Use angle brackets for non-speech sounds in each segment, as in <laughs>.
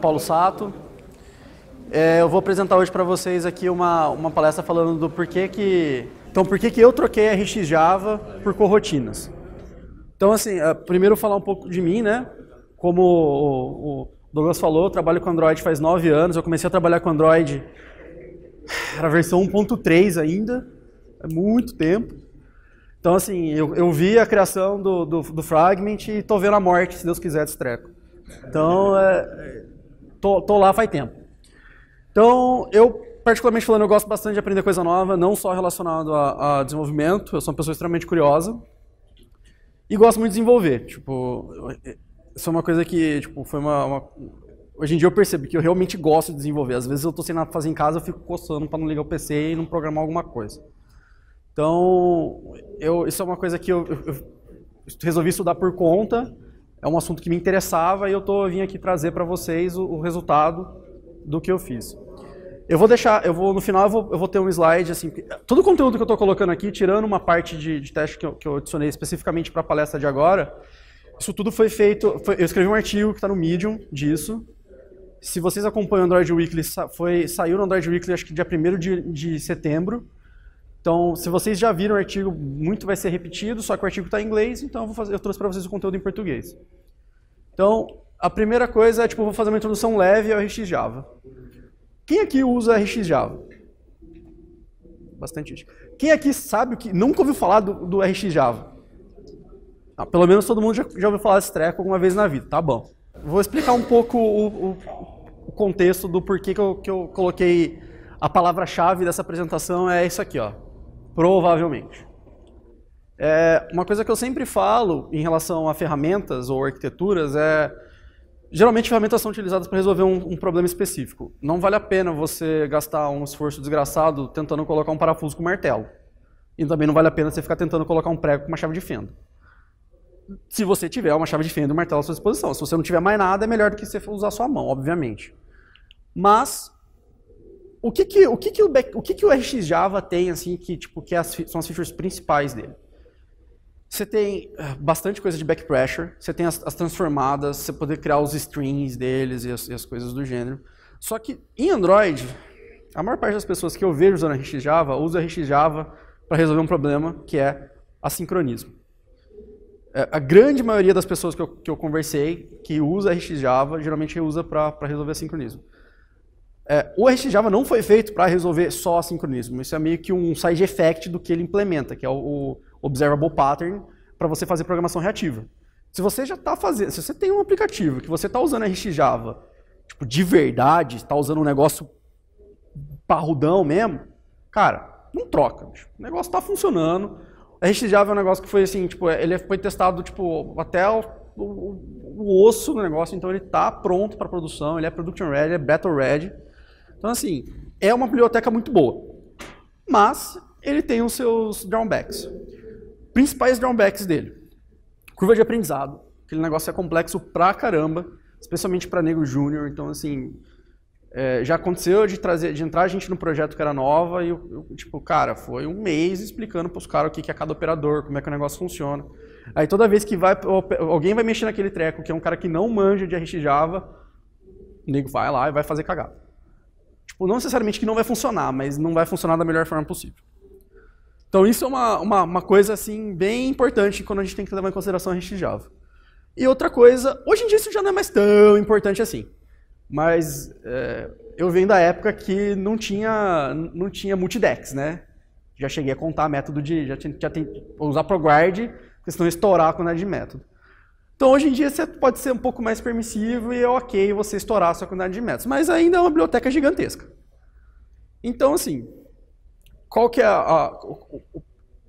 Paulo Sato. É, eu vou apresentar hoje para vocês aqui uma, uma palestra falando do porquê que... Então, por que eu troquei a RX Java por corrotinas? Então, assim, é, primeiro falar um pouco de mim, né? Como o, o Douglas falou, eu trabalho com Android faz nove anos. Eu comecei a trabalhar com Android, era a versão 1.3 ainda, é muito tempo. Então, assim, eu, eu, vi a criação do, do, do Fragment e estou vendo a morte, se Deus quiser, desse treco. Então, é, tô, tô lá faz tempo. Então, eu, particularmente falando, eu gosto bastante de aprender coisa nova, não só relacionado a, a desenvolvimento, eu sou uma pessoa extremamente curiosa. E gosto muito de desenvolver, tipo, isso é uma coisa que, tipo, foi uma, uma... Hoje em dia eu percebo que eu realmente gosto de desenvolver. Às vezes eu estou sem nada pra fazer em casa, eu fico coçando para não ligar o PC e não programar alguma coisa. Então, eu, isso é uma coisa que eu, eu, eu resolvi estudar por conta, é um assunto que me interessava e eu tô, vim aqui trazer para vocês o, o, resultado do que eu fiz. Eu vou deixar, eu vou no final eu vou, eu vou ter um slide assim, todo o conteúdo que eu estou colocando aqui, tirando uma parte de, de teste que eu, que eu, adicionei especificamente para a palestra de agora, isso tudo foi feito, foi, eu escrevi um artigo que está no Medium disso. Se vocês acompanham o Android Weekly, foi, saiu no Android Weekly acho que dia 1 de, de setembro. Então, se vocês já viram o artigo, muito vai ser repetido, só que o artigo está em inglês, então eu, fazer, eu trouxe para vocês o conteúdo em português. Então, a primeira coisa é, tipo, vou fazer uma introdução leve ao RX Java. Quem aqui usa RX Java? Bastante gente. Quem aqui sabe o que. Nunca ouviu falar do, do RX Java? Ah, pelo menos todo mundo já, já, ouviu falar desse treco alguma vez na vida, tá bom. Vou explicar um pouco o, o, o contexto do porquê que eu, que eu coloquei a palavra-chave dessa apresentação é isso aqui, ó. Provavelmente. É, uma coisa que eu sempre falo em relação a ferramentas ou arquiteturas é. Geralmente, ferramentas são utilizadas para resolver um, um problema específico. Não vale a pena você gastar um esforço desgraçado tentando colocar um parafuso com martelo. E também não vale a pena você ficar tentando colocar um prego com uma chave de fenda se você tiver uma chave de fenda e um martelo à sua disposição. Se você não tiver mais nada, é melhor do que você usar sua mão, obviamente. Mas o que que o que que o, back, o que que o RX Java tem assim que tipo que é as, são as features principais dele? Você tem ah, bastante coisa de back pressure, você tem as, as transformadas, você poder criar os strings deles e as, e as, coisas do gênero. Só que em Android, a maior parte das pessoas que eu vejo usando RX Java usa RX Java para resolver um problema que é assincronismo. É, a grande maioria das pessoas que eu, que eu conversei que usa RX Java geralmente usa para resolver assincronismo. É, o RxJava não foi feito para resolver só assincronismo. Isso é meio que um side effect do que ele implementa, que é o, o observable pattern, para você fazer programação reativa. Se você já está fazendo, se você tem um aplicativo que você está usando RxJava, tipo, de verdade, está usando um negócio parrudão mesmo, cara, não troca, bicho. O negócio está funcionando. A RxJava é um negócio que foi assim, tipo, é, ele foi testado, tipo, até o, o, o osso do negócio, então ele está pronto para produção, ele é production ready, ele é battle ready. Então, assim, é uma biblioteca muito boa. Mas ele tem os seus drawbacks. Principais drawbacks dele. Curva de aprendizado. Aquele negócio é complexo pra caramba, especialmente para negro júnior. Então, assim, é, já aconteceu de trazer, de entrar gente no projeto que era nova e, eu, eu, tipo, cara, foi um mês explicando pros caras o que, é cada operador, como é que o negócio funciona. Aí toda vez que vai, alguém vai mexer naquele treco, que é um cara que não manja de RxJava, o nego vai lá e vai fazer cagada. Tipo, não necessariamente que não vai funcionar, mas não vai funcionar da melhor forma possível. Então isso é uma, uma, uma coisa assim bem importante quando a gente tem que levar em consideração a REST Java. E outra coisa, hoje em dia isso já não é mais tão importante assim. Mas é, eu venho da época que não tinha, não tinha multidex, né? Já cheguei a contar método de. Já tinha, já tem, usar ProGuard, porque senão ia estourar a quantidade de método. Então, hoje em dia, você pode ser um pouco mais permissivo e é ok você estourar a sua quantidade de métodos, mas ainda é uma biblioteca gigantesca. Então, assim, qual que é a, a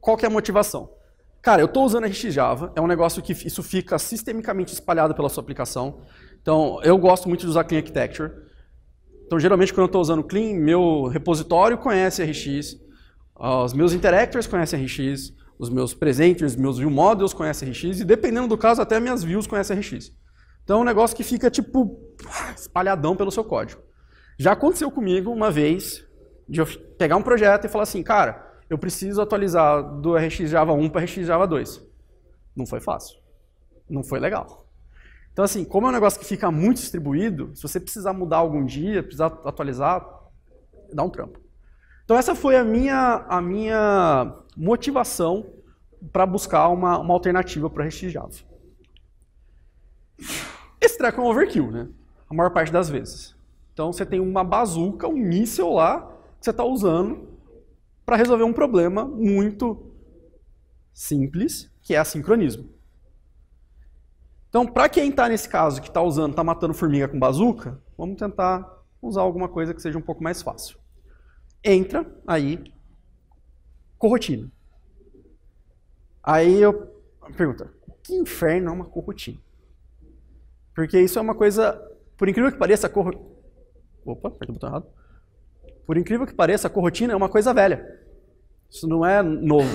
qual que é a motivação? Cara, eu estou usando RX Java, é um negócio que isso fica sistemicamente espalhado pela sua aplicação. Então, eu gosto muito de usar Clean Architecture. Então, geralmente, quando eu estou usando Clean, meu repositório conhece RX, ah, os meus interactors conhecem RX, os meus presentes, meus view models com SRX e dependendo do caso até minhas views com SRX. Então é um negócio que fica tipo ah, espalhadão pelo seu código. Já aconteceu comigo uma vez de eu pegar um projeto e falar assim, cara, eu preciso atualizar do RX Java 1 para RX Java 2. Não foi fácil. Não foi legal. Então assim, como é um negócio que fica muito distribuído, se você precisar mudar algum dia, precisar atualizar, dá um trampo. Então essa foi a minha, a minha motivação para buscar uma, uma alternativa para RxJava. Java. Esse treco é um overkill, né? A maior parte das vezes. Então você tem uma bazuca, um míssel lá, que você está usando para resolver um problema muito simples, que é assincronismo. Então, para quem está nesse caso, que está usando, está matando formiga com bazuca, vamos tentar usar alguma coisa que seja um pouco mais fácil entra aí corrotina. Aí eu pergunto, que inferno é uma corrotina? Porque isso é uma coisa, por incrível que pareça, corrotina Opa, apertei o botão errado. Por incrível que pareça, corrotina é uma coisa velha. Isso não é novo.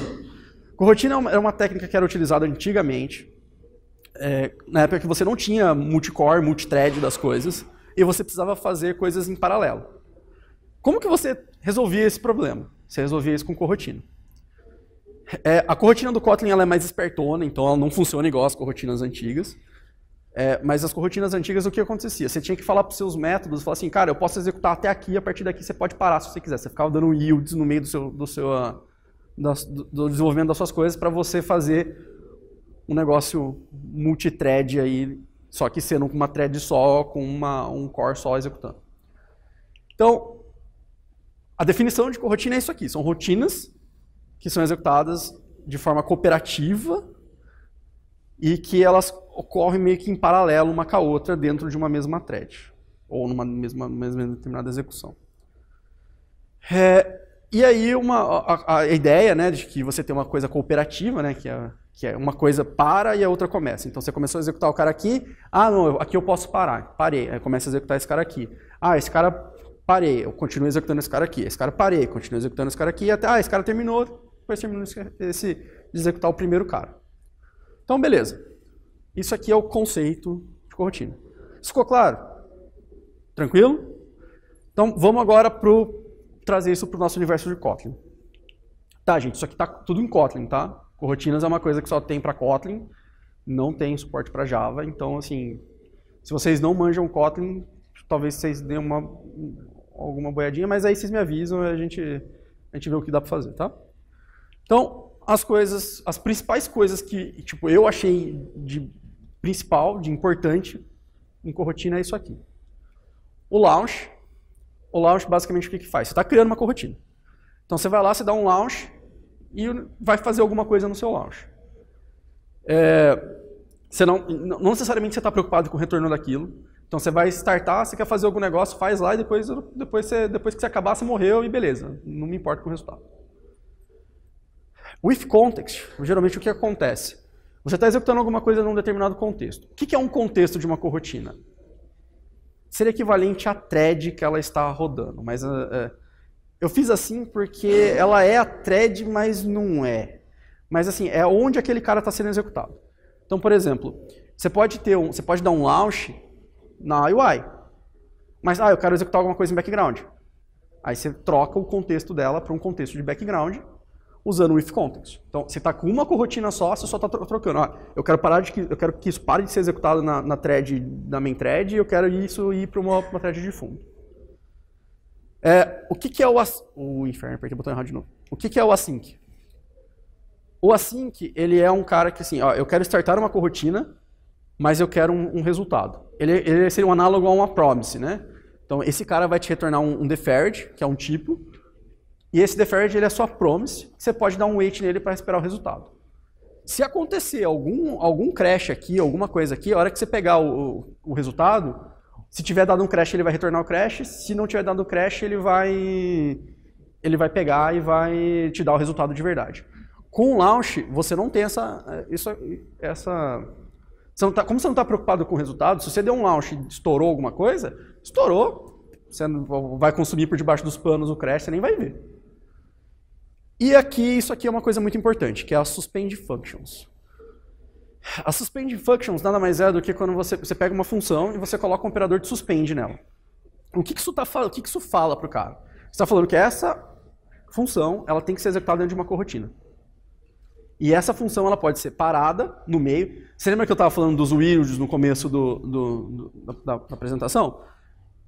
Corrotina é, é uma técnica que era utilizada antigamente, é, na época que você não tinha multicore, multithread das coisas, e você precisava fazer coisas em paralelo. Como que você resolvia esse problema? Você resolvia isso com corrotina. É, a corrotina do Kotlin ela é mais espertona, então ela não funciona igual as corrotinas antigas. É, mas as corrotinas antigas, o que acontecia? Você tinha que falar para os seus métodos, falar assim, cara, eu posso executar até aqui, a partir daqui você pode parar se você quiser. Você ficava dando yields no meio do, seu, do, seu, ah, do desenvolvimento das suas coisas para você fazer um negócio multithread aí, só que sendo com uma thread só, com uma, um core só executando. Então, a definição de rotina é isso aqui: são rotinas que são executadas de forma cooperativa e que elas ocorrem meio que em paralelo uma com a outra dentro de uma mesma thread ou numa mesma, mesma determinada execução. É, e aí uma, a, a, ideia né, de que você tem uma coisa cooperativa, né, que, é, que é uma coisa para e a outra começa. Então você começou a executar o cara aqui, ah não, aqui eu posso parar, parei, começa a executar esse cara aqui. Ah, esse cara parei, eu continuo executando esse cara aqui, esse cara parei, continuo executando esse cara aqui, até, ah, esse cara terminou, depois terminou esse, de executar o primeiro cara. Então, beleza. Isso aqui é o conceito de corrotina. ficou claro? Tranquilo? Então, vamos agora pro, trazer isso para o nosso universo de Kotlin. Tá, gente, isso aqui está tudo em Kotlin, tá? Corrotinas é uma coisa que só tem para Kotlin, não tem suporte para Java, então, assim, se vocês não manjam Kotlin, talvez vocês deem uma, alguma boiadinha, mas aí vocês me avisam e a gente, a gente vê o que dá para fazer, tá? Então, as coisas, as principais coisas que tipo, eu achei de principal, de importante em corrotina é isso aqui. O launch, o launch basicamente o que, que faz? Você está criando uma corrotina. Então você vai lá, você dá um launch e vai fazer alguma coisa no seu launch. É, você não, não necessariamente você está preocupado com o retorno daquilo, então você vai startar, você quer fazer algum negócio, faz lá e depois, depois, você, depois que você acabar, você morreu e beleza. Não me importa com o resultado. With context, geralmente o que acontece? Você está executando alguma coisa num determinado contexto. O que é um contexto de uma corrotina? Seria equivalente à thread que ela está rodando. Mas eh, eh, eu fiz assim porque ela é a thread, mas não é. Mas assim, é onde aquele cara está sendo executado. Então, por exemplo, você pode ter um, você pode dar um launch na UI. Mas, ah, eu quero executar alguma coisa em background. Aí você troca o contexto dela para um contexto de background usando o if context. Então, você está com uma corrotina só, você só está trocando. Ah, eu quero parar de que, eu quero que isso pare de ser executado na, na thread, na main thread, e eu quero isso ir para uma, uma thread de fundo. É, o que, que é o, o inferno, apertei o botão errado de novo. O que, que é o async? O async, ele é um cara que assim, ó, eu quero startar uma corrotina mas eu quero um, um resultado. Ele, ele, seria um análogo a uma promise, né? Então, esse cara vai te retornar um, um deferred, que é um tipo, e esse deferred ele é só promise, você pode dar um wait nele para esperar o resultado. Se acontecer algum, algum crash aqui, alguma coisa aqui, a hora que você pegar o, o, o resultado, se tiver dado um crash, ele vai retornar o crash. Se não tiver dado um crash, ele vai ele vai pegar e vai te dar o resultado de verdade. Com o launch, você não tem essa, eh, isso essa você tá, como você não está preocupado com o resultado, se você deu um launch e estourou alguma coisa, estourou. Você vai consumir por debaixo dos panos o crash, você nem vai ver. E aqui, isso aqui é uma coisa muito importante, que é a suspend functions. A suspend functions nada mais é do que quando você, você pega uma função e você coloca um operador de suspend nela. O que, que isso, tá, o que, que isso fala para o cara? Você está falando que essa função ela tem que ser executada dentro de uma corrotina. E essa função ela pode ser parada no meio. Você lembra que eu estava falando dos wields no começo do, do, do, da, da, apresentação?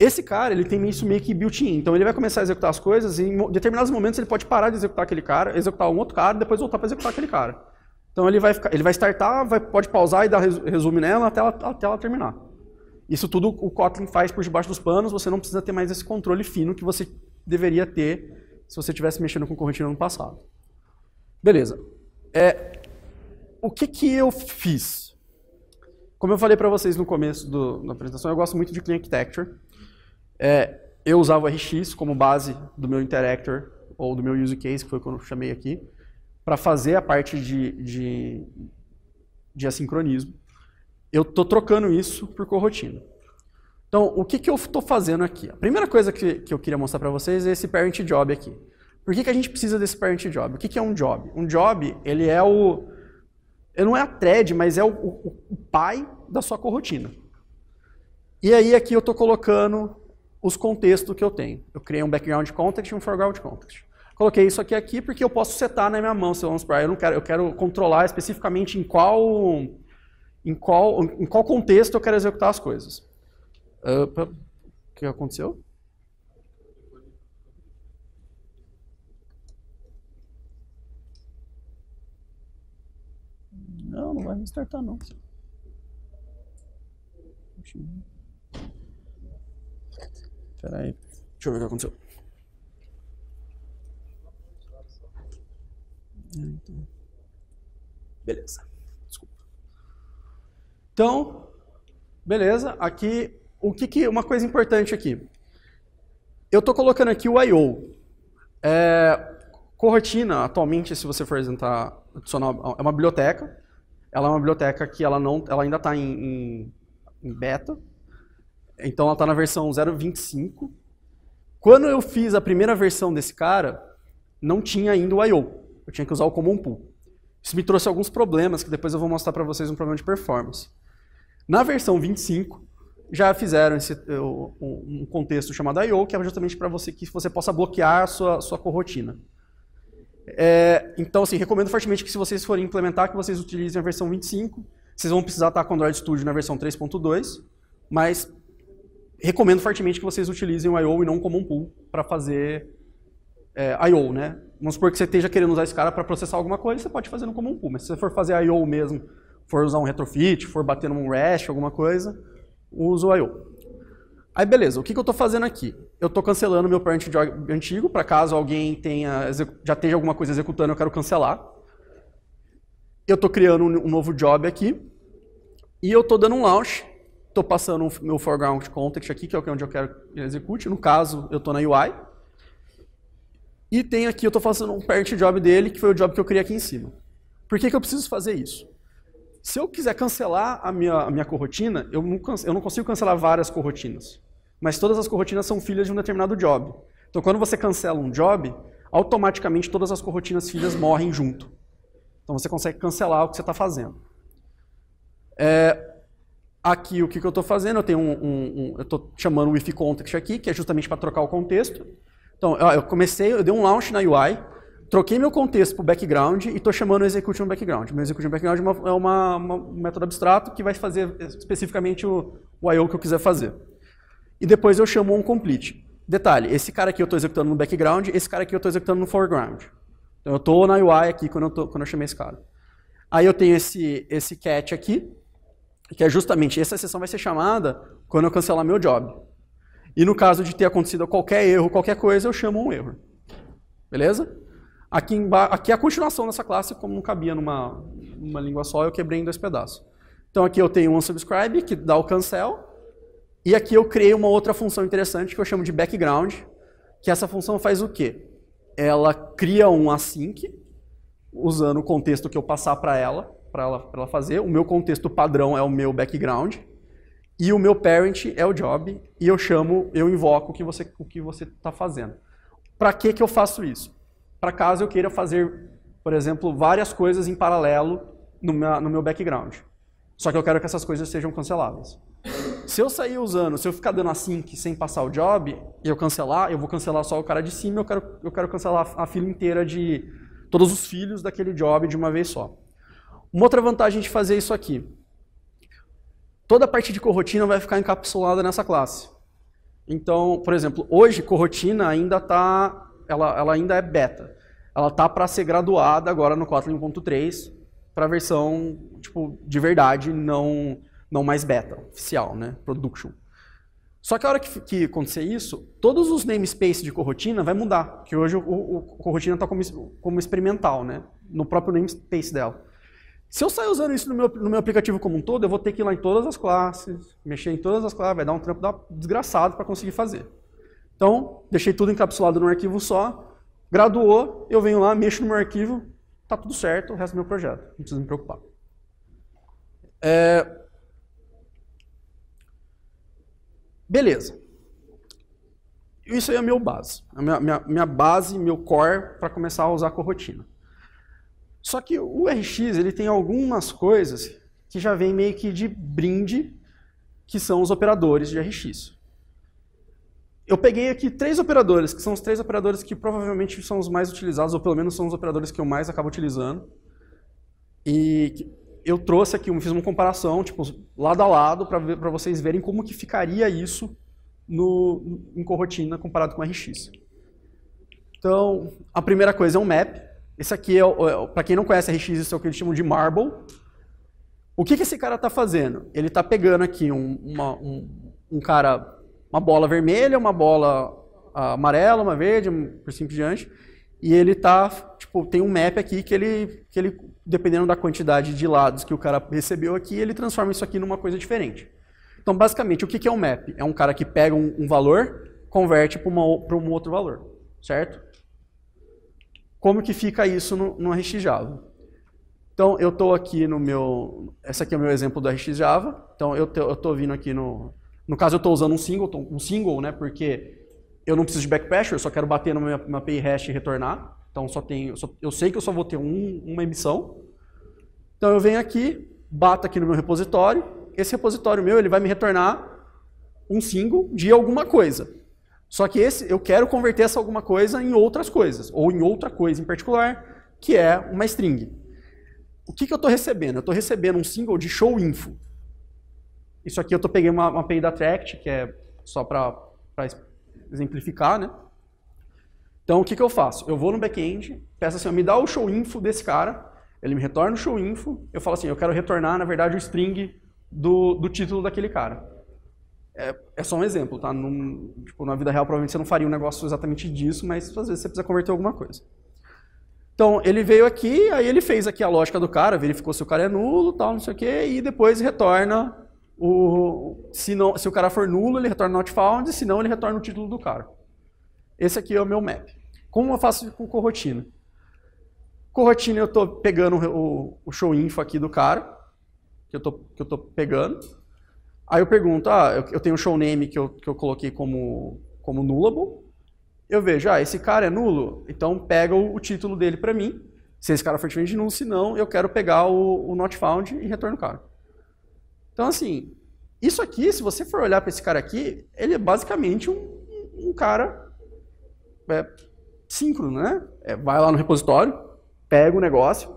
Esse cara ele tem isso meio que built-in. Então ele vai começar a executar as coisas e em determinados momentos ele pode parar de executar aquele cara, executar um outro cara, depois voltar para executar aquele cara. Então ele vai, ficar, ele vai startar, vai, pode pausar e dar resumo nela até ela, até ela terminar. Isso tudo o Kotlin faz por debaixo dos panos, você não precisa ter mais esse controle fino que você deveria ter se você estivesse mexendo com corrente no ano passado. Beleza. É, o que, que eu fiz? Como eu falei para vocês no começo do, da apresentação, eu gosto muito de Clean Architecture. É, eu usava o RX como base do meu Interactor ou do meu Use Case, que foi o que eu chamei aqui, para fazer a parte de, de, de assincronismo. Eu estou trocando isso por corrotina. Então, o que, que eu estou fazendo aqui? A primeira coisa que, que eu queria mostrar para vocês é esse parent job aqui. Por que, que a gente precisa desse parent job? O que, que é um job? Um job, ele é o. Ele não é a thread, mas é o, o, o pai da sua corrotina. E aí aqui eu estou colocando os contextos que eu tenho. Eu criei um background context e um foreground context. Coloquei isso aqui aqui porque eu posso setar na minha mão, se eu eu não quero, eu quero controlar especificamente em qual em qual em qual contexto eu quero executar as coisas. Ah, o que aconteceu? Não, não vai restartar não. espera aí. Deixa eu ver o que aconteceu. Ah, então. Beleza. Desculpa. Então, beleza. Aqui, o que, que uma coisa importante aqui. Eu estou colocando aqui o I.O. É, Corrotina, atualmente, se você for adicionar, é uma biblioteca. Ela é uma biblioteca que ela não, ela ainda está em, em, em, beta. Então ela está na versão 0.25. Quando eu fiz a primeira versão desse cara, não tinha ainda o I/O. Eu tinha que usar o common pool. Isso me trouxe alguns problemas que depois eu vou mostrar para vocês um problema de performance. Na versão 25 já fizeram esse, um contexto chamado I/O que é justamente para você que você possa bloquear a sua, sua corrotina. É, então, assim, recomendo fortemente que se vocês forem implementar, que vocês utilizem a versão 25. Vocês vão precisar estar com o Android Studio na versão 3.2, mas recomendo fortemente que vocês utilizem o I.O. e não o Common Pool para fazer é, I.O., né? Vamos supor que você esteja querendo usar esse cara para processar alguma coisa, você pode fazer no Common Pool, mas se você for fazer I.O. mesmo, for usar um retrofit, for bater num REST, alguma coisa, usa o I.O. Aí beleza, o que, que eu estou fazendo aqui? eu estou cancelando meu parent job antigo, para caso alguém tenha, já tenha alguma coisa executando, eu quero cancelar. Eu estou criando um novo job aqui, e eu estou dando um launch, estou passando o meu foreground context aqui, é que é onde eu quero que ele execute, no caso eu estou na UI, e tem aqui, eu estou fazendo um parent job dele, que foi o job que eu criei aqui em cima. Por que, que eu preciso fazer isso? Se eu quiser cancelar a minha, a minha corrotina, eu não, eu não consigo cancelar várias corrotinas mas todas as corrotinas são filhas de um determinado job. Então, quando você cancela um job, automaticamente todas as corrotinas filhas morrem junto. Então, você consegue cancelar o que você está fazendo. É, aqui, o que, que eu estou fazendo? Eu tenho um, um, um estou chamando o if context aqui, que é justamente para trocar o contexto. Então, eu comecei, eu dei um launch na UI, troquei meu contexto para o background e estou chamando o execution background. Meu execution background é, uma, é uma, uma, um método abstrato que vai fazer eh, especificamente o, o I.O. que eu quiser fazer e depois eu chamo um complete. Detalhe, esse cara aqui eu estou executando no background, esse cara aqui eu estou executando no foreground. Então eu estou na UI aqui quando eu, tô, quando eu chamei esse cara. Aí eu tenho esse, esse catch aqui, que é justamente, essa sessão vai ser chamada quando eu cancelar meu job. E no caso de ter acontecido qualquer erro, qualquer coisa, eu chamo um erro. Beleza? Aqui, aqui é a continuação dessa classe, como não cabia numa, numa língua só, eu quebrei em dois pedaços. Então aqui eu tenho um unsubscribe, que dá o cancel, e aqui eu criei uma outra função interessante que eu chamo de background, que essa função faz o quê? Ela cria um async, usando o contexto que eu passar para ela, para ela, ela fazer. O meu contexto padrão é o meu background, e o meu parent é o job, e eu chamo, eu invoco o que você o que você está fazendo. Para que, que eu faço isso? Para caso eu queira fazer, por exemplo, várias coisas em paralelo no meu, no meu background. Só que eu quero que essas coisas sejam canceláveis. Se eu sair usando, se eu ficar dando a assim sync sem passar o job e eu cancelar, eu vou cancelar só o cara de cima, eu quero, eu quero cancelar a fila inteira de todos os filhos daquele job de uma vez só. Uma outra vantagem de fazer isso aqui. Toda a parte de corrotina vai ficar encapsulada nessa classe. Então, por exemplo, hoje corrotina ainda tá, ela, ela ainda é beta. Ela tá para ser graduada agora no Kotlin 1.3 para a versão tipo de verdade, não não mais beta, oficial, né? Production. Só que a hora que, que acontecer isso, todos os namespaces de corrotina vai mudar, que hoje o, o, o corrotina está como, como experimental, né? No próprio namespace dela. Se eu sair usando isso no meu, no meu aplicativo como um todo, eu vou ter que ir lá em todas as classes, mexer em todas as classes, vai dar um trampo desgraçado para conseguir fazer. Então, deixei tudo encapsulado num arquivo só, graduou, eu venho lá, mexo no meu arquivo, tá tudo certo, o resto do meu projeto, não precisa me preocupar. É, Beleza. Isso aí é meu base. A minha, minha, minha base, meu core para começar a usar a corrotina. Só que o RX ele tem algumas coisas que já vem meio que de brinde, que são os operadores de RX. Eu peguei aqui três operadores, que são os três operadores que provavelmente são os mais utilizados, ou pelo menos são os operadores que eu mais acabo utilizando. E eu trouxe aqui, eu fiz uma comparação, tipo, lado a lado, para vocês verem como que ficaria isso no, em corrotina comparado com RX. Então, a primeira coisa é um map. Esse aqui, é, é para quem não conhece RX, isso é o que eles chamam de marble. O que, que esse cara está fazendo? Ele está pegando aqui um, uma, um, um, cara, uma bola vermelha, uma bola ah, amarela, uma verde, por assim por diante, e ele tá, tipo, tem um map aqui que ele, que ele dependendo da quantidade de lados que o cara recebeu aqui, ele transforma isso aqui numa coisa diferente. Então, basicamente, o que é um map? É um cara que pega um, um valor, converte para um outro valor, certo? Como que fica isso no, no RxJava? Então, eu estou aqui no meu... Esse aqui é o meu exemplo do RxJava. Então, eu estou vindo aqui no... No caso, eu estou usando um single, um single, né? Porque eu não preciso de backpressure, eu só quero bater no meu, meu API hash e retornar. Então só tenho, só, eu sei que eu só vou ter um, uma emissão. Então eu venho aqui, bato aqui no meu repositório. Esse repositório meu ele vai me retornar um single de alguma coisa. Só que esse, eu quero converter essa alguma coisa em outras coisas, ou em outra coisa em particular, que é uma string. O que, que eu estou recebendo? Eu estou recebendo um single de show info. Isso aqui eu tô, peguei uma, uma API da Tract, que é só para exemplificar, né? Então, o que, que eu faço? Eu vou no back-end, peço assim, me dá o show info desse cara, ele me retorna o show info, eu falo assim, eu quero retornar, na verdade, o string do, do título daquele cara. É, é, só um exemplo, tá? Num, tipo, na vida real, provavelmente você não faria um negócio exatamente disso, mas às vezes você precisa converter alguma coisa. Então, ele veio aqui, aí ele fez aqui a lógica do cara, verificou se o cara é nulo, tal, não sei o quê, e depois retorna o... Se, não, se o cara for nulo, ele retorna not found, se não, ele retorna o título do cara. Esse aqui é o meu map. Como eu faço com corrotina? Corrotina eu estou pegando o, o show info aqui do cara, que eu estou pegando. Aí eu pergunto, ah, eu, eu tenho um show name que eu, que eu coloquei como, como nullable. Eu vejo, ah, esse cara é nulo, então pega o, o título dele para mim. Se esse cara for diferente de nulo, se não, eu quero pegar o, o not found e retorno o cara. Então, assim, isso aqui, se você for olhar para esse cara aqui, ele é basicamente um, um cara é, síncrono, né? É, vai lá no repositório, pega o negócio,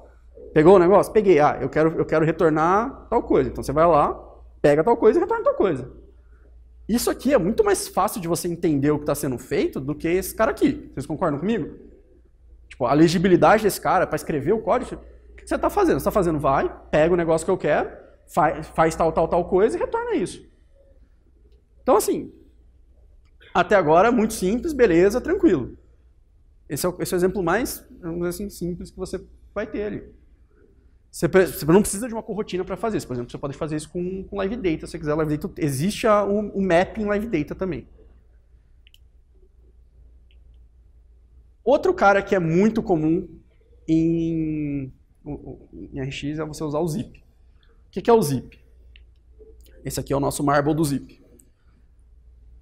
pegou o negócio? Peguei, ah, eu quero, eu quero retornar tal coisa. Então você vai lá, pega tal coisa e retorna tal coisa. Isso aqui é muito mais fácil de você entender o que está sendo feito do que esse cara aqui. Vocês concordam comigo? Tipo, a legibilidade desse cara para escrever o código, o que você está fazendo? Você está fazendo, vai, pega o negócio que eu quero, faz, faz tal, tal, tal coisa e retorna isso. Então, assim, até agora, é muito simples, beleza, tranquilo. Esse é o, esse é o exemplo mais assim, simples que você vai ter ali. Você, você não precisa de uma corrotina para fazer isso. Por exemplo, você pode fazer isso com, com Live Data, se você quiser Live Data. Existe o, map em Live Data também. Outro cara que é muito comum em, em RX é você usar o zip. O que é o zip? Esse aqui é o nosso marble do zip.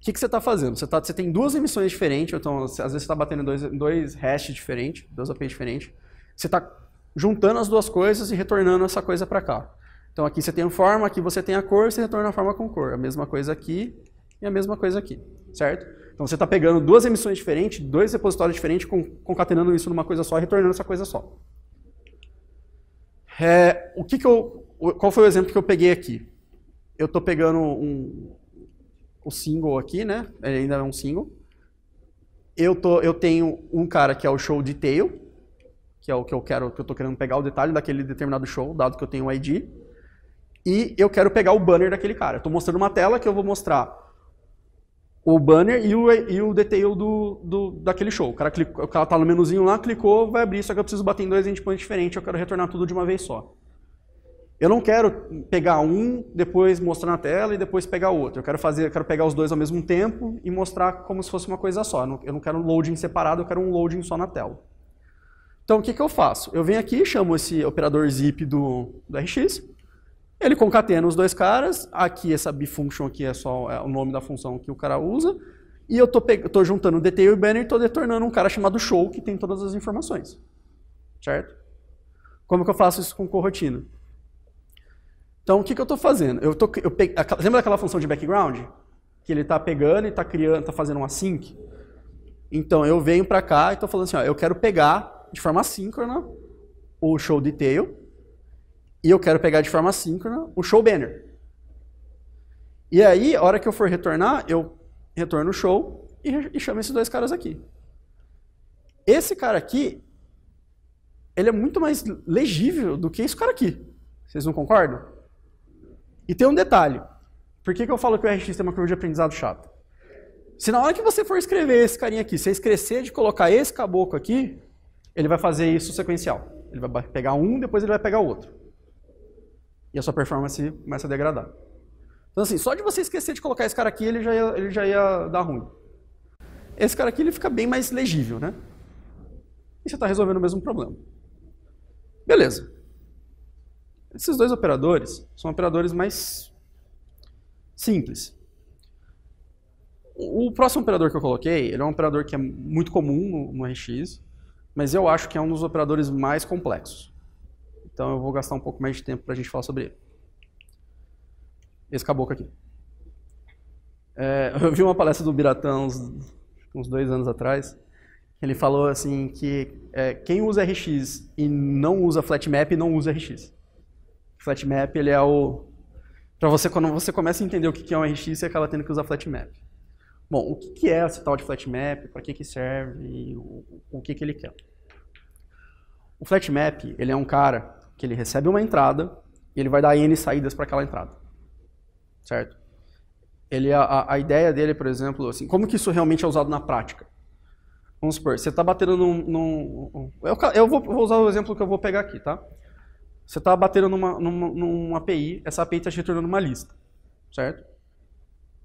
O que, que você está fazendo? Você, tá, você tem duas emissões diferentes, então às vezes você está batendo dois, dois hashes diferentes, dois APIs diferentes. Você está juntando as duas coisas e retornando essa coisa para cá. Então aqui você tem a forma, aqui você tem a cor, você retorna a forma com cor. A mesma coisa aqui e a mesma coisa aqui, certo? Então você está pegando duas emissões diferentes, dois repositórios diferentes, concatenando isso numa coisa só e retornando essa coisa só. É, o que, que eu, qual foi o exemplo que eu peguei aqui? Eu estou pegando um, o single aqui, né? Ele ainda é um single. Eu, tô, eu tenho um cara que é o show detail, que é o que eu quero, que eu tô querendo pegar o detalhe daquele determinado show, dado que eu tenho o ID. E eu quero pegar o banner daquele cara. Estou mostrando uma tela que eu vou mostrar o banner e o, e o detail do, do, daquele show. O cara, clica, o cara tá no menuzinho lá, clicou, vai abrir, só que eu preciso bater em dois endpoints diferentes, eu quero retornar tudo de uma vez só. Eu não quero pegar um, depois mostrar na tela e depois pegar outro. Eu quero fazer, eu quero pegar os dois ao mesmo tempo e mostrar como se fosse uma coisa só. Eu não quero um loading separado, eu quero um loading só na tela. Então o que, que eu faço? Eu venho aqui, chamo esse operador zip do, do RX, ele concatena os dois caras, aqui essa bifunction aqui é só é o nome da função que o cara usa, e eu tô, juntando o detail e o banner e tô retornando um cara chamado show que tem todas as informações. Certo? Como que eu faço isso com corrotina? Então, o que, que eu estou fazendo? Eu tô, eu Lembra daquela função de background? Que ele está pegando e está criando, está fazendo um async? Então, eu venho para cá e estou falando assim, ó, eu quero pegar de forma assíncrona o show detail e eu quero pegar de forma assíncrona o show banner. E aí, a hora que eu for retornar, eu retorno o show e, e chamo esses dois caras aqui. Esse cara aqui, ele é muito mais legível do que esse cara aqui. Vocês não concordam? E tem um detalhe. Por que, que eu falo que o RX tem uma curva de aprendizado chata? Se na hora que você for escrever esse carinha aqui, você esquecer de colocar esse caboclo aqui, ele vai fazer isso sequencial. Ele vai pegar um, depois ele vai pegar o outro. E a sua performance começa a degradar. Então assim, só de você esquecer de colocar esse cara aqui, ele já ia, ele já ia dar ruim. Esse cara aqui ele fica bem mais legível, né? E você está resolvendo o mesmo problema. Beleza. Esses dois operadores são operadores mais simples. O próximo operador que eu coloquei, ele é um operador que é muito comum no, no RX, mas eu acho que é um dos operadores mais complexos. Então eu vou gastar um pouco mais de tempo para a gente falar sobre ele. Esse caboclo aqui. É, <laughs> eu vi uma palestra do Biratã uns, uns dois anos atrás, ele falou assim que é, quem usa RX e não usa Flatmap não usa RX. Flatmap, ele é o... Para você, quando você começa a entender o que é um RX, você acaba tendo que usar Flatmap. Bom, o que é esse tal de Flatmap, para que, que serve, o que, que ele quer. O Flatmap, ele é um cara que ele recebe uma entrada e ele vai dar N saídas para aquela entrada. Certo? Ele, a, a ideia dele, por exemplo, assim, como que isso realmente é usado na prática? Vamos supor, você está batendo num. num eu, eu, vou, eu, vou, usar o exemplo que eu vou pegar aqui, tá? Você está batendo numa, numa, numa API, essa API está te retornando uma lista, certo?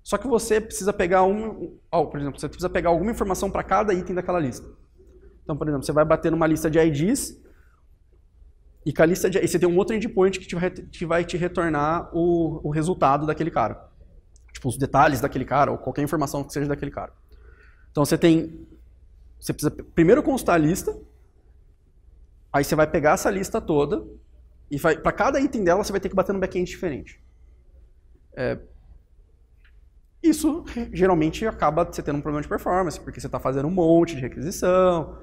Só que você precisa pegar um, oh, por exemplo, você precisa pegar alguma informação para cada item daquela lista. Então, por exemplo, você vai bater numa lista de IDs e com a lista de, você tem um outro endpoint que te vai, que vai te retornar o, o resultado daquele cara, tipo os detalhes daquele cara ou qualquer informação que seja daquele cara. Então você tem, você precisa primeiro constar a lista, aí você vai pegar essa lista toda e para cada item dela, você vai ter que bater num backend diferente. É, isso geralmente acaba você tendo um problema de performance, porque você está fazendo um monte de requisição.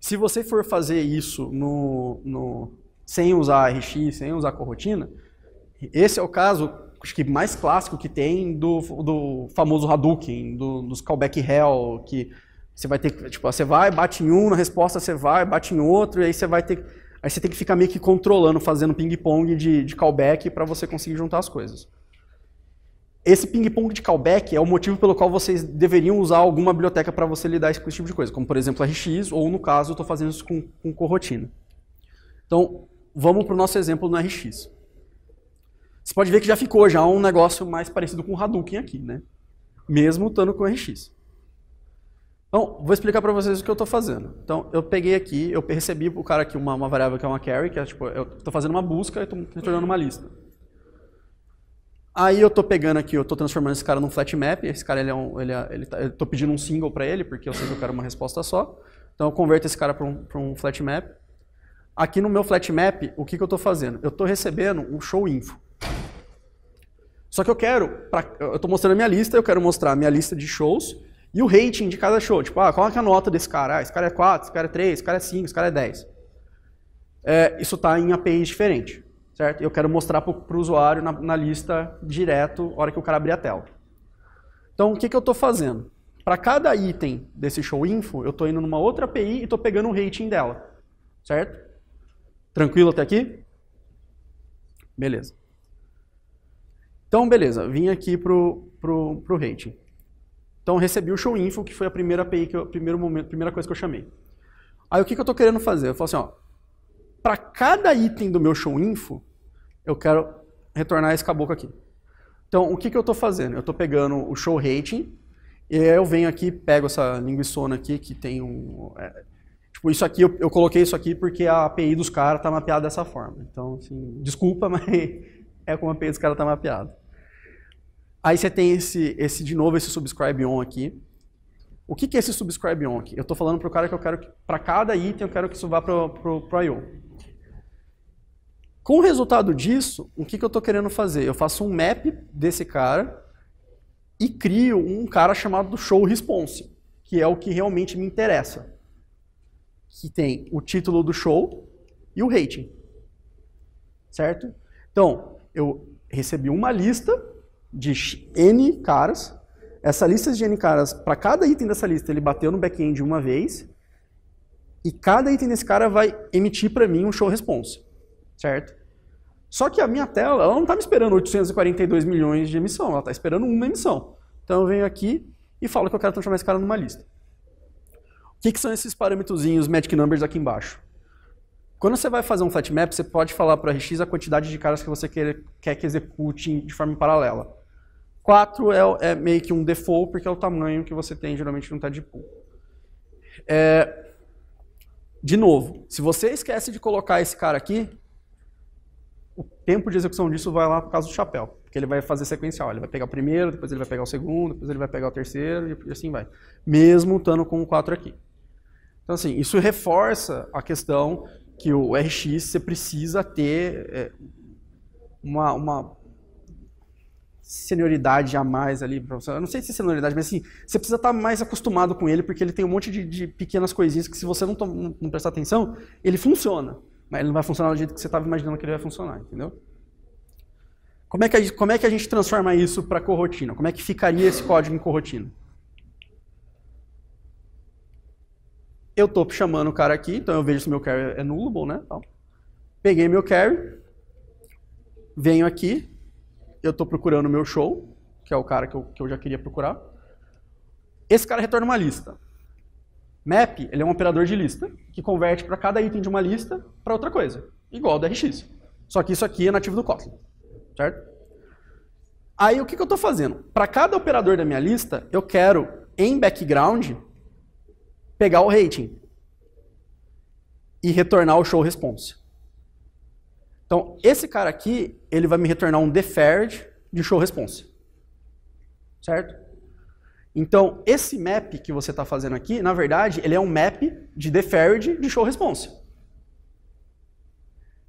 Se você for fazer isso no, no, sem usar RX, sem usar corrotina, esse é o caso acho que mais clássico que tem do, do famoso Hadouken, do, dos callback hell, que você vai ter tipo, você vai, bate em um, na resposta você vai, bate em outro, e aí você vai ter Aí você tem que ficar meio que controlando, fazendo ping-pong de, de callback para você conseguir juntar as coisas. Esse ping-pong de callback é o motivo pelo qual vocês deveriam usar alguma biblioteca para você lidar com esse tipo de coisa, como por exemplo RX, ou no caso, eu estou fazendo isso com, com corrotina. Então, vamos para o nosso exemplo no RX. Você pode ver que já ficou já um negócio mais parecido com o Hadouken aqui, né? Mesmo estando com o RX. Então, vou explicar para vocês o que eu estou fazendo. Então, eu peguei aqui, eu recebi para o cara aqui uma, uma, variável que é uma carry, que é tipo, eu estou fazendo uma busca e estou retornando uma lista. Aí eu estou pegando aqui, eu estou transformando esse cara num flat map, esse cara ele é um, ele é, ele tá, eu estou pedindo um single para ele, porque eu sei que eu quero uma resposta só. Então eu converto esse cara para um, um flat map. Aqui no meu flat map, o que, que eu estou fazendo? Eu estou recebendo um show info. Só que eu quero, pra, eu estou mostrando a minha lista, eu quero mostrar a minha lista de shows e o rating de cada show, tipo, ah, qual é a nota desse cara? Ah, esse cara é 4, esse cara é 3, esse cara é 5, esse cara é 10. É, isso está em APIs diferentes, certo? Eu quero mostrar para o usuário na, na, lista direto, hora que o cara abrir a tela. Então, o que, que eu estou fazendo? Para cada item desse show info, eu estou indo numa outra API e estou pegando o rating dela, certo? Tranquilo até aqui? Beleza. Então, beleza, vim aqui para o pro rating. Então recebi o show info, que foi a primeira API, que eu, primeiro momento, primeira coisa que eu chamei. Aí o que, que eu estou querendo fazer? Eu falo assim, ó, para cada item do meu show info, eu quero retornar esse caboclo aqui. Então o que, que eu estou fazendo? Eu estou pegando o show rating, e aí eu venho aqui, pego essa linguiçona aqui, que tem um... É, tipo, isso aqui, eu, eu, coloquei isso aqui porque a API dos caras está mapeada dessa forma. Então, assim, desculpa, <laughs> mas é como a API dos caras está mapeada. Aí você tem esse, esse de novo, esse subscribe on aqui. O que, que é esse subscribe on aqui? Eu estou falando para o cara que eu quero que, para cada item, eu quero que isso vá para o I.O. Com o resultado disso, o que, que eu estou querendo fazer? Eu faço um map desse cara e crio um cara chamado show response, que é o que realmente me interessa. Que tem o título do show e o rating. Certo? Então, eu recebi uma lista de N caras. Essa lista de N caras, para cada item dessa lista, ele bateu no back-end uma vez. E cada item desse cara vai emitir para mim um show response, certo? Só que a minha tela, ela não está me esperando 842 milhões de emissão, ela está esperando uma emissão. Então eu venho aqui e falo que eu quero transformar esse cara numa lista. O que, que são esses parâmetrozinhos magic numbers aqui embaixo? Quando você vai fazer um flatmap, você pode falar para a RX a quantidade de caras que você quer, quer que execute de forma paralela. 4 é, é, meio que um default, porque é o tamanho que você tem geralmente no Tadpool. Tá é, de novo, se você esquece de colocar esse cara aqui, o tempo de execução disso vai lá por causa do chapéu. Porque ele vai fazer sequencial. Ele vai pegar o primeiro, depois ele vai pegar o segundo, depois ele vai pegar o terceiro e assim vai. Mesmo estando com o 4 aqui. Então, assim, isso reforça a questão que o RX você precisa ter é, uma, uma senioridade a mais ali para você. Eu não sei se é senioridade, mas assim, você precisa estar tá mais acostumado com ele, porque ele tem um monte de, de pequenas coisinhas que se você não, não, prestar atenção, ele funciona. Mas ele não vai funcionar do jeito que você estava imaginando que ele vai funcionar, entendeu? Como é que a, como é que a gente transforma isso para corrotina? Como é que ficaria esse código em corrotina? Eu estou chamando o cara aqui, então eu vejo se meu carry é nulo, né? Então, peguei meu carry, venho aqui, eu estou procurando o meu show, que é o cara que eu, que eu já queria procurar. Esse cara retorna uma lista. Map, ele é um operador de lista, que converte para cada item de uma lista para outra coisa, igual ao do RX. Só que isso aqui é nativo do Kotlin, certo? Aí o que, que eu estou fazendo? Para cada operador da minha lista, eu quero, em background, pegar o rating e retornar o show response. Então, esse cara aqui, ele vai me retornar um deferred de show response. Certo? Então, esse map que você está fazendo aqui, na verdade, ele é um map de deferred de show response.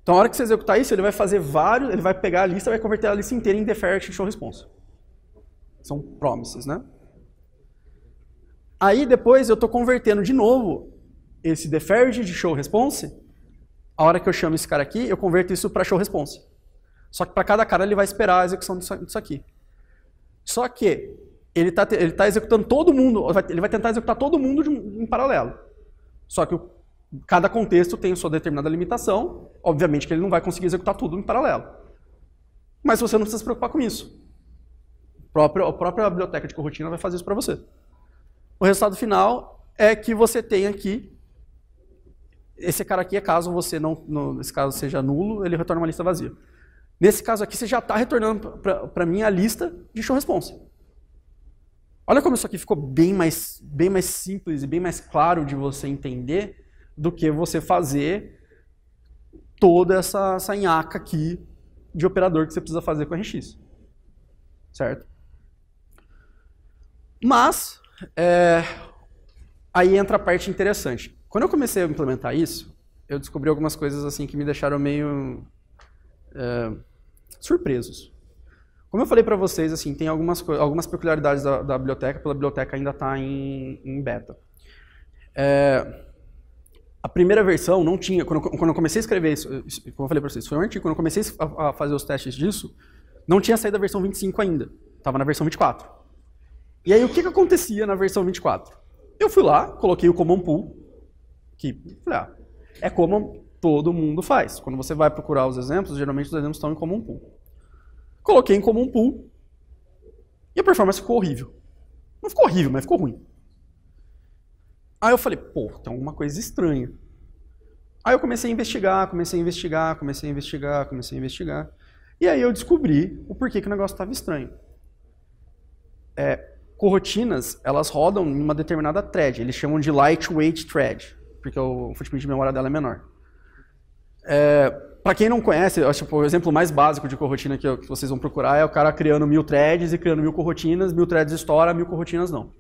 Então, na hora que você executar isso, ele vai fazer vários, ele vai pegar a lista, vai converter a lista inteira em deferred de show response. São promises, né? Aí depois eu estou convertendo de novo esse deferred de show response a hora que eu chamo esse cara aqui, eu converto isso para show response. Só que para cada cara ele vai esperar a execução disso aqui. Só que ele está ele tá executando todo mundo, ele vai tentar executar todo mundo em paralelo. Só que o, cada contexto tem sua determinada limitação, obviamente que ele não vai conseguir executar tudo em paralelo. Mas você não precisa se preocupar com isso. a própria biblioteca de corrotina vai fazer isso para você. O resultado final é que você tem aqui esse cara aqui, é caso você não, no, nesse caso seja nulo, ele retorna uma lista vazia. Nesse caso aqui, você já está retornando para mim a lista de show response. Olha como isso aqui ficou bem mais, bem mais simples e bem mais claro de você entender do que você fazer toda essa, essa nhaca aqui de operador que você precisa fazer com RX. Certo? Mas, é, aí entra a parte interessante. Quando eu comecei a implementar isso, eu descobri algumas coisas assim que me deixaram meio é, surpresos. Como eu falei para vocês, assim, tem algumas, algumas peculiaridades da, da biblioteca, pela biblioteca ainda está em, em, beta. É, a primeira versão não tinha, quando, quando eu comecei a escrever isso, como eu falei para vocês, foi um artigo, quando eu comecei a, a fazer os testes disso, não tinha saído a versão 25 ainda, estava na versão 24. E aí o que, que acontecia na versão 24? Eu fui lá, coloquei o common pool, que Falei, ah, é como todo mundo faz. Quando você vai procurar os exemplos, geralmente os exemplos estão em comum pool. Coloquei em comum pool e a performance ficou horrível. Não ficou horrível, mas ficou ruim. Aí eu falei, pô, tem alguma coisa estranha. Aí eu comecei a investigar, comecei a investigar, comecei a investigar, comecei a investigar. E aí eu descobri o porquê que o negócio estava estranho. É, corrotinas, elas rodam em uma determinada thread. Eles chamam de lightweight thread porque o footprint de memória dela é menor. É, para quem não conhece, acho que tipo, o exemplo mais básico de corrotina que, que vocês vão procurar é o cara criando mil threads e criando mil corrotinas, mil threads estoura, mil corrotinas não.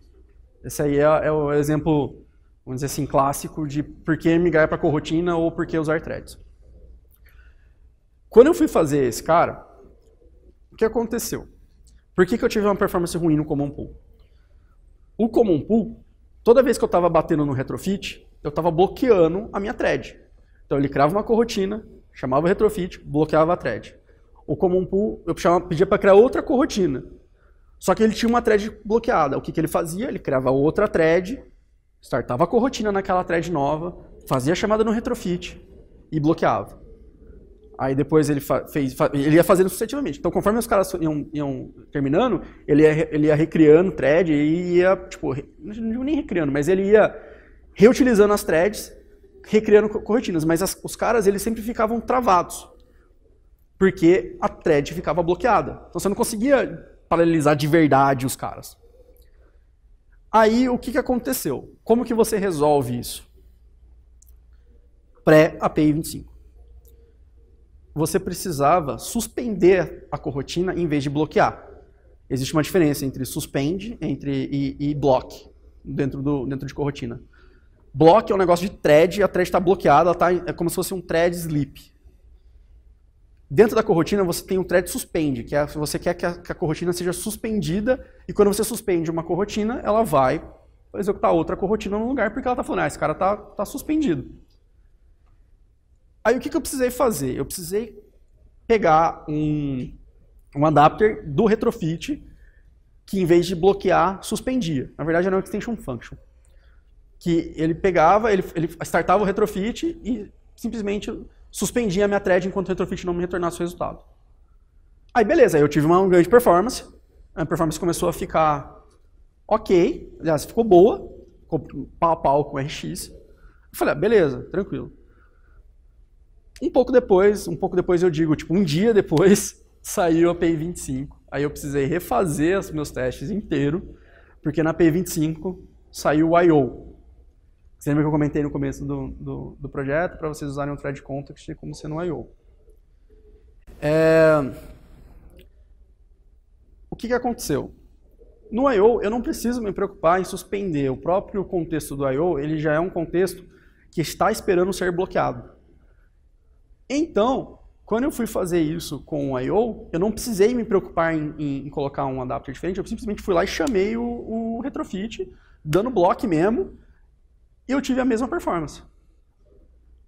Esse aí é, é o exemplo, vamos dizer assim, clássico de por que migrar para corrotina ou por que usar threads. Quando eu fui fazer esse cara, o que aconteceu? Por que, que eu tive uma performance ruim no Common Pool? O Common Pool, toda vez que eu estava batendo no retrofit, eu estava bloqueando a minha thread. Então ele criava uma corrotina, chamava o retrofit, bloqueava a thread. O common pool, eu chamava, pedia para criar outra corrotina. Só que ele tinha uma thread bloqueada. O que, que ele fazia? Ele criava outra thread, startava a corrotina naquela thread nova, fazia a chamada no retrofit e bloqueava. Aí depois ele, fez, ele ia fazendo sucessivamente. Então, conforme os caras iam, iam terminando, ele ia, ele ia recriando thread e ia, tipo, não nem recriando, mas ele ia reutilizando as threads, recriando corretinas, mas as, os caras eles sempre ficavam travados, porque a thread ficava bloqueada. Então você não conseguia paralelizar de verdade os caras. Aí o que, que aconteceu? Como que você resolve isso? Pré-API 25. Você precisava suspender a corrotina em vez de bloquear. Existe uma diferença entre suspende entre, e, e dentro, do, dentro de corrotina. Block é um negócio de thread, a thread está bloqueada, ela tá, é como se fosse um thread sleep. Dentro da corrotina você tem um thread suspend, que é você quer que a, que a corrotina seja suspendida, e quando você suspende uma corrotina, ela vai executar outra corrotina no lugar, porque ela está falando, ah, esse cara está tá suspendido. Aí o que, que eu precisei fazer? Eu precisei pegar um, um adapter do retrofit, que em vez de bloquear, suspendia. Na verdade era é um extension function que ele pegava, ele, ele startava o retrofit e simplesmente suspendia a minha thread enquanto o retrofit não me retornasse o resultado. Aí beleza, eu tive uma grande performance, a performance começou a ficar ok, aliás, ficou boa, ficou pau a pau com o RX. Eu falei, ah, beleza, tranquilo. Um pouco depois, um pouco depois eu digo, tipo, um dia depois, <laughs> saiu a PI 25. Aí eu precisei refazer os meus testes inteiro, porque na p 25 saiu o I.O., você lembra que eu comentei no começo do, do, do projeto para vocês usarem o Thread Context como sendo um I.O. É... O que, que aconteceu? No I.O. eu não preciso me preocupar em suspender. O próprio contexto do I.O. ele já é um contexto que está esperando ser bloqueado. Então, quando eu fui fazer isso com o I.O., eu não precisei me preocupar em, em, em colocar um adapter diferente, eu simplesmente fui lá e chamei o, o retrofit, dando block mesmo, e eu tive a mesma performance.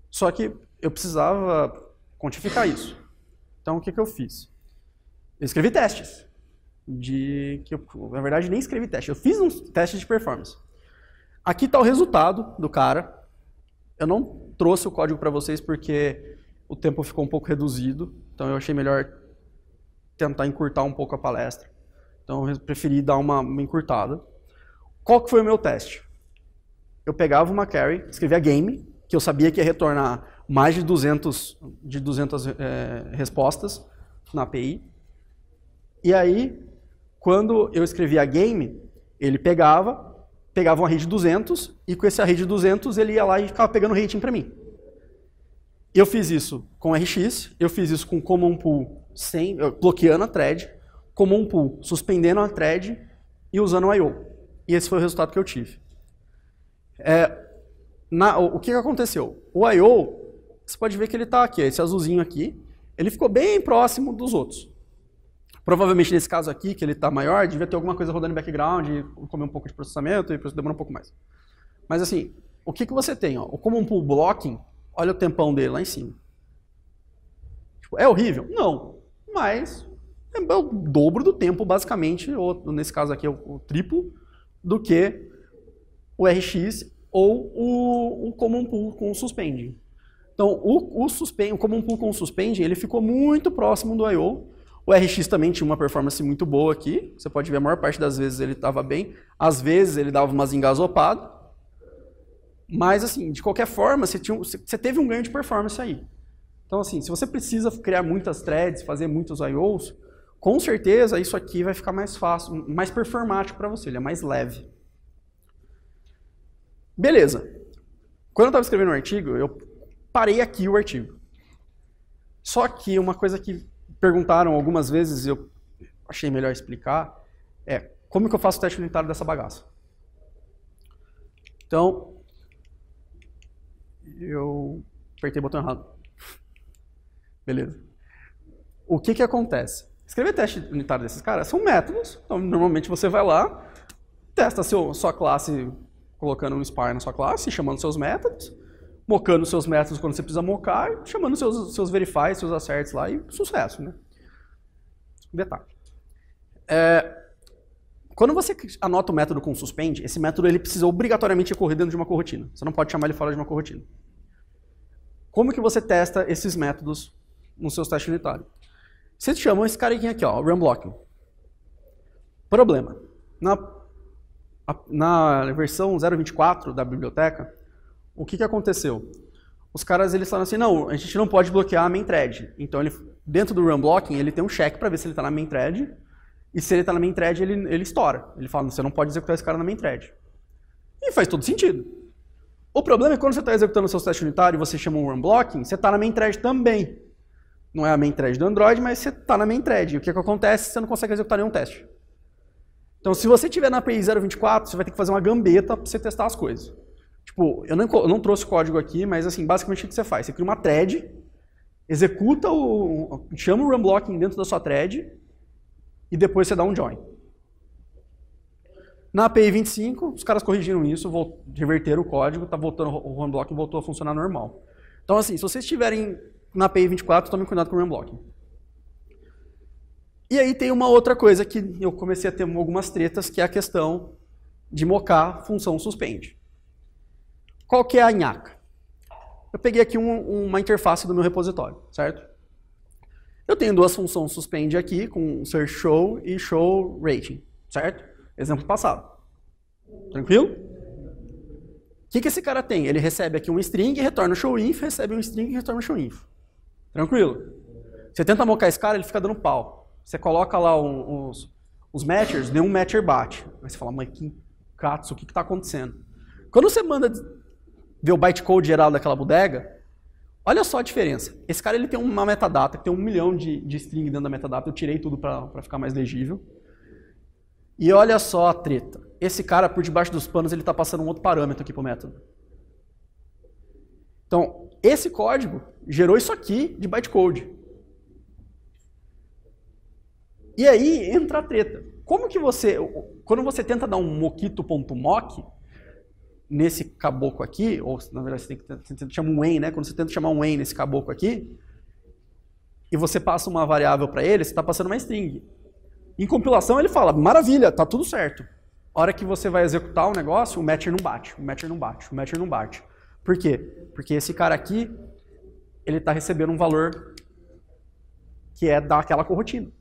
Só que eu precisava quantificar isso. Então, o que, que eu fiz? Eu escrevi testes. De, que eu, na verdade, nem escrevi teste. Eu fiz uns testes de performance. Aqui está o resultado do cara. Eu não trouxe o código para vocês porque o tempo ficou um pouco reduzido. Então, eu achei melhor tentar encurtar um pouco a palestra. Então, eu preferi dar uma, uma encurtada. Qual que foi o meu teste? eu pegava uma carry, escrevia game, que eu sabia que ia retornar mais de 200, de 200 é, eh, respostas na API. E aí, quando eu escrevia game, ele pegava, pegava uma rede 200 e com essa rede 200 ele ia lá e ficava pegando rating para mim. Eu fiz isso com RX, eu fiz isso com common pool sem, bloqueando a thread, common pool suspendendo a thread e usando o I/O. E esse foi o resultado que eu tive. É, na, o que, que aconteceu? O I.O., você pode ver que ele está aqui, esse azulzinho aqui, ele ficou bem próximo dos outros. Provavelmente nesse caso aqui, que ele está maior, devia ter alguma coisa rodando em background, comer um pouco de processamento e demora um pouco mais. Mas assim, o que, que você tem? Ó? O Common Pool Blocking, olha o tempão dele lá em cima. Tipo, é horrível? Não. Mas é o dobro do tempo, basicamente, ou nesse caso aqui é o, o triplo, do que o RX ou o, o common pool com o suspend. Então, o, o, suspend, o common pool com o suspend, ele ficou muito próximo do I.O. O RX também tinha uma performance muito boa aqui. Você pode ver, a maior parte das vezes ele estava bem. Às vezes ele dava umas engasopadas. Mas, assim, de qualquer forma, você, tinha, você teve um ganho de performance aí. Então, assim, se você precisa criar muitas threads, fazer muitos I.O.s, com certeza isso aqui vai ficar mais fácil, mais performático para você, ele é mais leve. Beleza. Quando eu estava escrevendo o um artigo, eu parei aqui o artigo. Só que uma coisa que perguntaram algumas vezes, e eu achei melhor explicar, é como que eu faço o teste unitário dessa bagaça? Então, eu apertei o botão errado. Beleza. O que que acontece? Escrever teste unitário desses caras são métodos, então normalmente você vai lá, testa seu, sua classe colocando um spy na sua classe, chamando seus métodos, mocando seus métodos quando você precisa mocar, chamando seus, seus verifies, seus acertos lá e sucesso, né? Detalhe. É, quando você anota o método com suspend, esse método ele precisa obrigatoriamente correr dentro de uma corrotina. Você não pode chamar ele fora de uma corrotina. Como que você testa esses métodos nos seus testes unitários? Vocês chamam esse carinha aqui, ó, o run blocking. Problema. Na na versão 0.24 da biblioteca, o que, que aconteceu? Os caras eles falaram assim, não, a gente não pode bloquear a main thread. Então, ele, dentro do run blocking, ele tem um check para ver se ele está na main thread, e se ele está na main thread, ele, ele estoura. Ele fala, você não pode executar esse cara na main thread. E faz todo sentido. O problema é quando você está executando o seu teste unitário e você chama um run blocking, você está na main thread também. Não é a main thread do Android, mas você está na main thread. E o que, que acontece? Você não consegue executar nenhum teste. Então, se você tiver na API 0.24, você vai ter que fazer uma gambeta para você testar as coisas. Tipo, eu não, eu não trouxe código aqui, mas assim, basicamente o que você faz? Você cria uma thread, executa o. chama o run blocking dentro da sua thread e depois você dá um join. Na API 25, os caras corrigiram isso, reverteram o código, tá voltando, o run blocking voltou a funcionar normal. Então, assim, se vocês estiverem na API 24, tomem cuidado com o run blocking. E aí tem uma outra coisa que eu comecei a ter algumas tretas, que é a questão de mocar função suspende. Qual que é a nhaca? Eu peguei aqui um, uma interface do meu repositório, certo? Eu tenho duas funções suspende aqui, com search show e show rating, certo? Exemplo passado. Tranquilo? O que, que esse cara tem? Ele recebe aqui um string, retorna show inf, recebe um string, e retorna show inf. Tranquilo? Você tenta mocar esse cara, ele fica dando pau. Você coloca lá os, os matchers, nenhum matcher bate. Aí você fala, mas que katsu, o que está acontecendo? Quando você manda ver o bytecode geral daquela bodega, olha só a diferença. Esse cara ele tem uma metadata, que tem um milhão de, de string dentro da metadata, eu tirei tudo para ficar mais legível. E olha só a treta. Esse cara, por debaixo dos panos, ele está passando um outro parâmetro aqui para o método. Então, esse código gerou isso aqui de bytecode. E aí entra a treta. Como que você, quando você tenta dar um moquito.moc, nesse caboclo aqui, ou na verdade você, tem que, tenta chamar um en, né? Quando você tenta chamar um en nesse caboclo aqui, e você passa uma variável para ele, você está passando uma string. Em compilação ele fala, maravilha, tá tudo certo. A hora que você vai executar o negócio, o matcher não bate, o matcher não bate, o matcher não bate. Por quê? Porque esse cara aqui, ele está recebendo um valor que é daquela corrotina.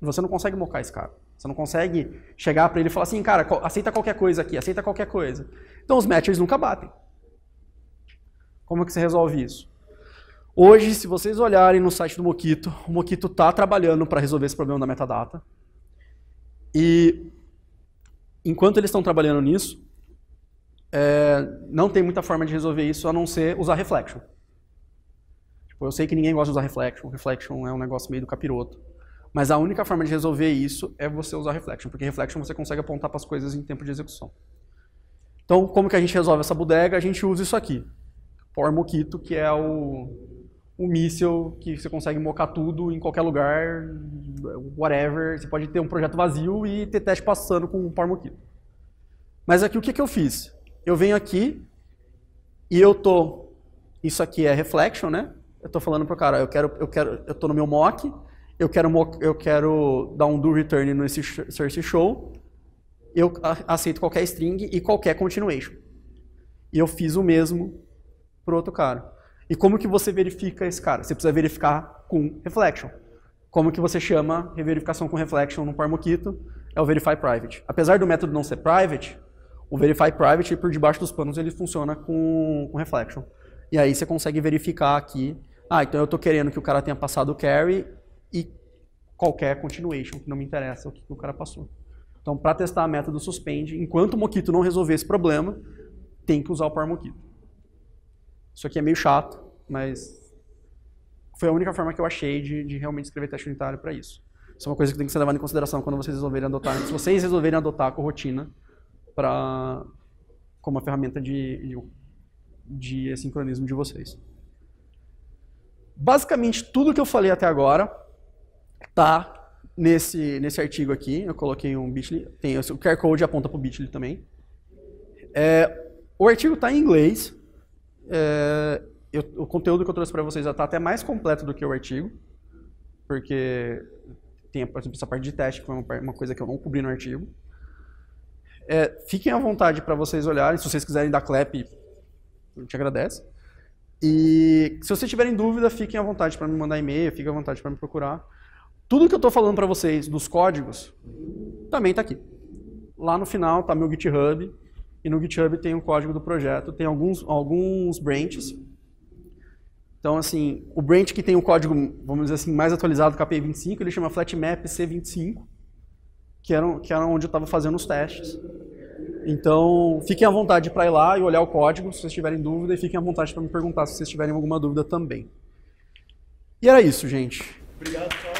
Você não consegue mocar esse cara. Você não consegue chegar para ele e falar assim, cara, aceita qualquer coisa aqui, aceita qualquer coisa. Então os matchers nunca batem. Como é que você resolve isso? Hoje, se vocês olharem no site do Moquito, o Moquito está trabalhando para resolver esse problema da metadata. E enquanto eles estão trabalhando nisso, é, não tem muita forma de resolver isso a não ser usar reflection. Tipo, eu sei que ninguém gosta de usar reflection. Reflection é um negócio meio do capiroto. Mas a única forma de resolver isso é você usar reflection, porque reflection você consegue apontar para as coisas em tempo de execução. Então, como que a gente resolve essa bodega? A gente usa isso aqui. Power que é o, o míssil que você consegue mocar tudo em qualquer lugar, whatever. Você pode ter um projeto vazio e ter teste passando com um Power Mas aqui, o que, que eu fiz? Eu venho aqui e eu tô... Isso aqui é reflection, né? Eu tô falando pro cara, eu quero, eu quero, eu tô no meu mock, eu quero, eu quero dar um do return nesse source show, eu aceito qualquer string e qualquer continuation. E eu fiz o mesmo para outro cara. E como que você verifica esse cara? Você precisa verificar com reflection. Como que você chama verificação com reflection no Parmoquito? É o verify private. Apesar do método não ser private, o verify private por debaixo dos panos ele funciona com, com reflection. E aí você consegue verificar aqui, ah, então eu estou querendo que o cara tenha passado o carry qualquer continuation, que não me interessa o que, que o cara passou. Então, para testar a meta do suspend, enquanto o Moquito não resolver esse problema, tem que usar o par Moquito. Isso aqui é meio chato, mas foi a única forma que eu achei de, de realmente escrever teste unitário para isso. Isso é uma coisa que tem que ser levada em consideração quando vocês resolverem adotar, né? se vocês resolverem adotar a rotina para como uma ferramenta de, de, de sincronismo de vocês. Basicamente tudo que eu falei até agora tá nesse, nesse artigo aqui. Eu coloquei um bit.ly, tem o QR Code aponta para o bit.ly também. É, o artigo está em inglês. É, eu, o conteúdo que eu trouxe para vocês já está até mais completo do que o artigo, porque tem por exemplo essa parte de teste, que foi uma, uma coisa que eu não cobri no artigo. É, fiquem à vontade para vocês olharem. Se vocês quiserem dar clap, a gente agradece. E se vocês tiverem dúvida, fiquem à vontade para me mandar e-mail, fiquem à vontade para me procurar. Tudo que eu estou falando para vocês dos códigos também está aqui. Lá no final está meu GitHub, e no GitHub tem o um código do projeto, tem alguns, alguns branches. Então, assim, o branch que tem o código, vamos dizer assim, mais atualizado, KP25, ele chama Flatmap C25, que era, que era onde eu estava fazendo os testes. Então, fiquem à vontade para ir lá e olhar o código, se vocês tiverem dúvida, e fiquem à vontade para me perguntar se vocês tiverem alguma dúvida também. E era isso, gente. Obrigado,